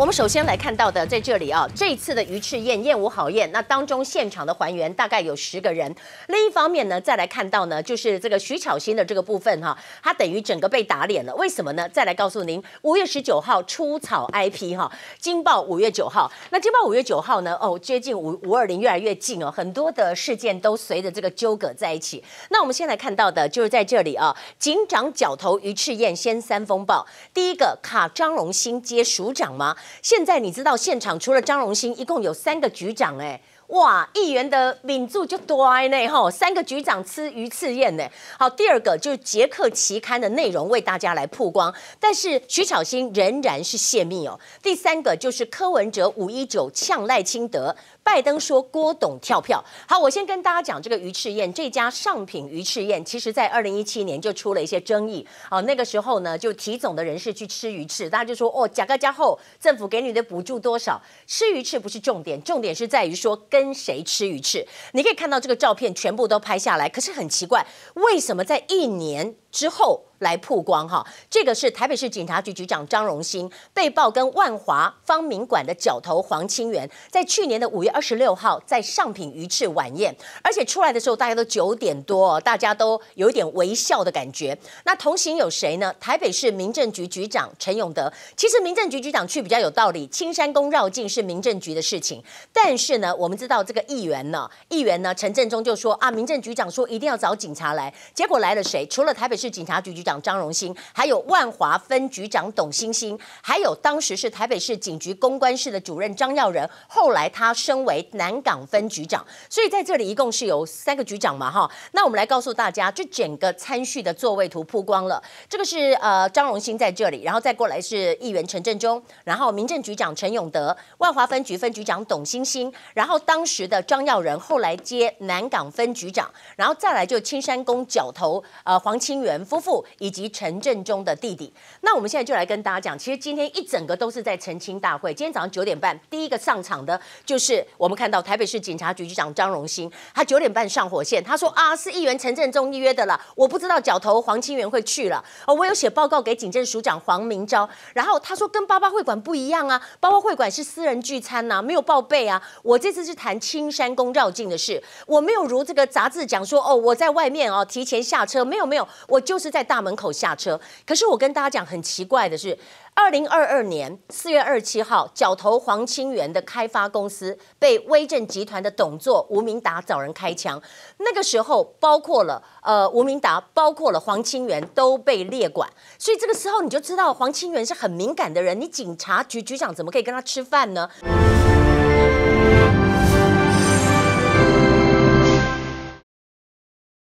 我们首先来看到的，在这里啊，这次的鱼翅宴宴舞好宴，那当中现场的还原大概有十个人。另一方面呢，再来看到呢，就是这个徐巧芯的这个部分哈，他等于整个被打脸了。为什么呢？再来告诉您，五月十九号出草 IP 哈，金报五月九号，那金报五月九号呢？哦，接近五五二零越来越近哦，很多的事件都随着这个纠葛在一起。那我们先来看到的，就是在这里啊，警长角头鱼翅宴先三风暴，第一个卡张荣兴接署长吗？现在你知道现场除了张荣兴，一共有三个局长哎。哇！议员的抿住就断呢吼，三个局长吃鱼翅宴呢。好，第二个就是《捷克》期刊的内容为大家来曝光，但是徐巧芯仍然是泄密哦。第三个就是柯文哲五一九呛赖清德，拜登说郭董跳票。好，我先跟大家讲这个鱼翅宴，这家上品鱼翅宴，其实在二零一七年就出了一些争议。好，那个时候呢，就体总的人士去吃鱼翅，大家就说哦，加个加厚，政府给你的补助多少？吃鱼翅不是重点，重点是在于说跟。跟谁吃鱼翅？你可以看到这个照片，全部都拍下来。可是很奇怪，为什么在一年？之后来曝光哈，这个是台北市警察局局长张荣兴，被曝跟万华方明馆的角头黄清源，在去年的五月二十六号在上品鱼翅晚宴，而且出来的时候大家都九点多，大家都有一点微笑的感觉。那同行有谁呢？台北市民政局局长陈永德，其实民政局局长去比较有道理，青山宫绕境是民政局的事情，但是呢，我们知道这个议员呢，议员呢，陈振忠就说啊，民政局长说一定要找警察来，结果来了谁？除了台北。是警察局局长张荣兴，还有万华分局长董欣欣，还有当时是台北市警局公关室的主任张耀仁，后来他升为南港分局长，所以在这里一共是有三个局长嘛，哈，那我们来告诉大家，就整个参序的座位图曝光了。这个是呃张荣兴在这里，然后再过来是议员陈振中，然后民政局长陈永德，万华分局分局长董欣欣，然后当时的张耀仁后来接南港分局长，然后再来就青山宫角头呃黄清源。夫妇以及陈振中的弟弟。那我们现在就来跟大家讲，其实今天一整个都是在澄清大会。今天早上九点半，第一个上场的，就是我们看到台北市警察局局长张荣兴，他九点半上火线，他说啊，是议员陈振中约的了，我不知道角头黄清源会去了哦。我有写报告给警政署长黄明昭，然后他说跟八八会馆不一样啊，八八会馆是私人聚餐呐，没有报备啊。我这次是谈青山宫绕境的事，我没有如这个杂志讲说哦，我在外面哦，提前下车，没有没有我。就是在大门口下车。可是我跟大家讲，很奇怪的是，二零二二年四月二十七号，角头黄清源的开发公司被威震集团的董座吴明达找人开枪。那个时候，包括了呃吴明达，包括了黄清源都被列管。所以这个时候，你就知道黄清源是很敏感的人。你警察局局长怎么可以跟他吃饭呢？